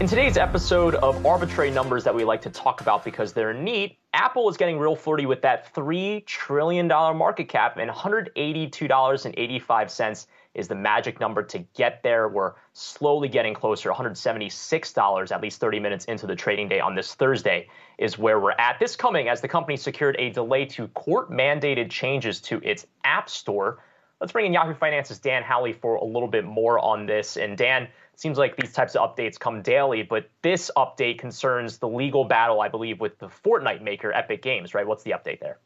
In today's episode of arbitrary numbers that we like to talk about because they're neat, Apple is getting real flirty with that $3 trillion market cap, and $182.85 is the magic number to get there. We're slowly getting closer. $176, at least 30 minutes into the trading day on this Thursday, is where we're at. This coming as the company secured a delay to court mandated changes to its App Store Let's bring in Yahoo Finance's Dan Howley for a little bit more on this. And Dan, seems like these types of updates come daily, but this update concerns the legal battle, I believe, with the Fortnite maker Epic Games, right? What's the update there?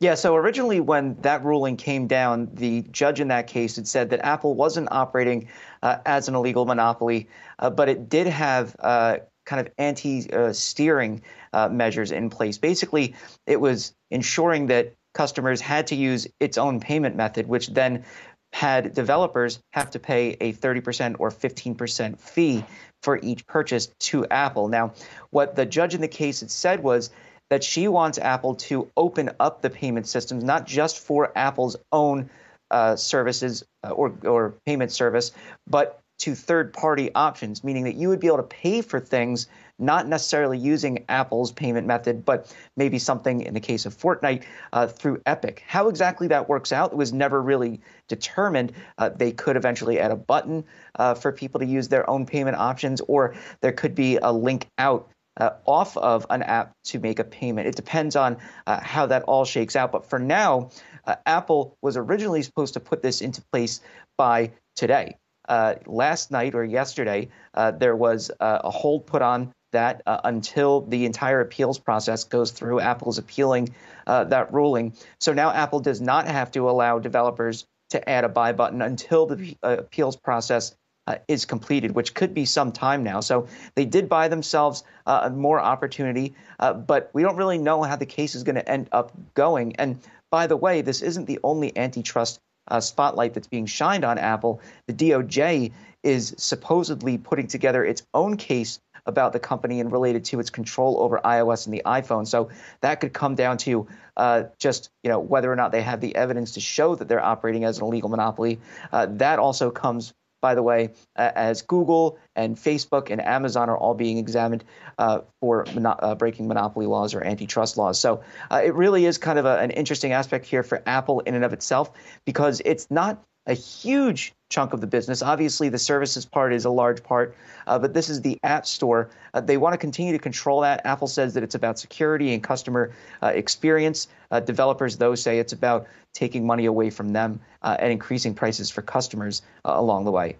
Yeah, so originally when that ruling came down, the judge in that case had said that Apple wasn't operating uh, as an illegal monopoly, uh, but it did have uh, kind of anti uh, steering uh, measures in place. Basically, it was ensuring that customers had to use its own payment method, which then had developers have to pay a 30% or 15% fee for each purchase to Apple. Now, what the judge in the case had said was that she wants Apple to open up the payment systems, not just for Apple's own uh, services uh, or, or payment service, but to third party options, meaning that you would be able to pay for things not necessarily using Apple's payment method, but maybe something in the case of Fortnite uh, through Epic. How exactly that works out was never really determined. Uh, they could eventually add a button uh, for people to use their own payment options, or there could be a link out uh, off of an app to make a payment. It depends on uh, how that all shakes out. But for now, uh, Apple was originally supposed to put this into place by today. Uh, last night or yesterday, uh, there was uh, a hold put on that uh, until the entire appeals process goes through. Apple's appealing that ruling. So now Apple does not have to allow developers to add a buy button until the appeals process uh, is completed, which could be some time now. So they did buy themselves uh, more opportunity, uh, but we don't really know how the case is going to end up going. And by the way, this isn't the only antitrust uh, spotlight that's being shined on Apple, the DOJ is supposedly putting together its own case about the company and related to its control over iOS and the iPhone. So that could come down to uh, just you know whether or not they have the evidence to show that they're operating as an illegal monopoly. Uh, that also comes by the way, uh, as Google and Facebook and Amazon are all being examined uh, for mono- uh, breaking monopoly laws or antitrust laws. So uh, it really is kind of a, an interesting aspect here for Apple in and of itself because it's not a huge chunk of the business. Obviously, the services part is a large part, uh, but this is the App Store. Uh, they want to continue to control that. Apple says that it's about security and customer uh, experience. Uh, developers, though, say it's about taking money away from them uh, and increasing prices for customers uh, along the way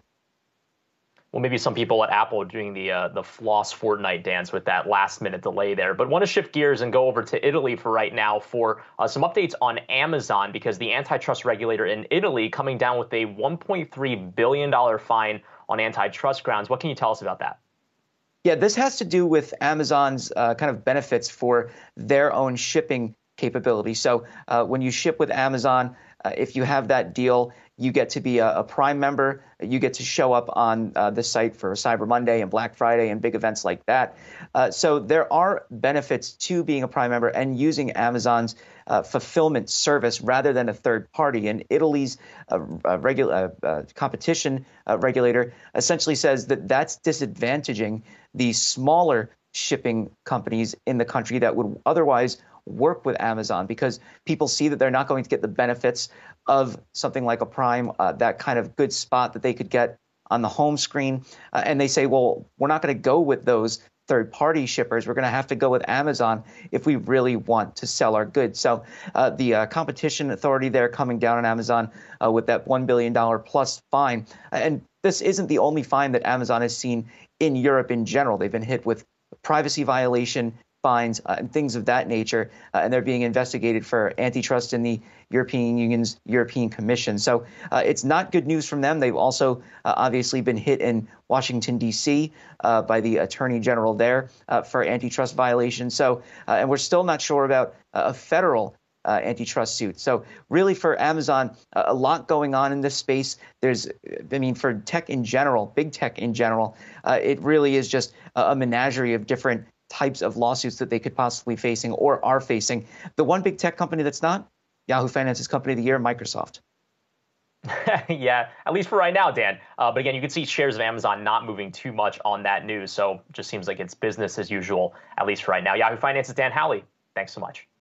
well, maybe some people at Apple doing the uh, the floss Fortnite dance with that last minute delay there. But want to shift gears and go over to Italy for right now for uh, some updates on Amazon because the antitrust regulator in Italy coming down with a 1.3 billion dollar fine on antitrust grounds. What can you tell us about that? Yeah, this has to do with Amazon's uh, kind of benefits for their own shipping capability. So uh, when you ship with Amazon, uh, if you have that deal, you get to be a, a Prime member. You get to show up on uh, the site for Cyber Monday and Black Friday and big events like that. Uh, so there are benefits to being a Prime member and using Amazon's uh, fulfillment service rather than a third party. And Italy's uh, uh regu- uh, uh, competition uh, regulator essentially says that that's disadvantaging the smaller shipping companies in the country that would otherwise work with Amazon because people see that they're not going to get the benefits of something like a Prime, uh, that kind of good spot that they could get on the home screen. Uh, and they say, well, we're not going to go with those third party shippers. We're going to have to go with Amazon if we really want to sell our goods. So uh, the uh, competition authority there coming down on Amazon uh, with that $1 billion plus fine. And this isn't the only fine that Amazon has seen in Europe in general. They've been hit with privacy violation, fines, uh, and things of that nature. Uh, and they're being investigated for antitrust in the European Union's European Commission. So uh, it's not good news from them. They've also uh, obviously been hit in Washington, D.C. Uh, by the Attorney General there uh, for antitrust violations. So, and we're still not sure about a federal uh, antitrust suit. So really, for Amazon, a lot going on in this space. There's, I mean, for tech in general, big tech in general, uh, it really is just a menagerie of different types of lawsuits that they could possibly facing or are facing. The one big tech company that's not Yahoo Finance's Company of the Year, Microsoft. yeah, at least for right now, Dan. Uh, but again, you can see shares of Amazon not moving too much on that news. So just seems like it's business as usual, at least for right now. Yahoo Finance's Dan Howley. Thanks so much.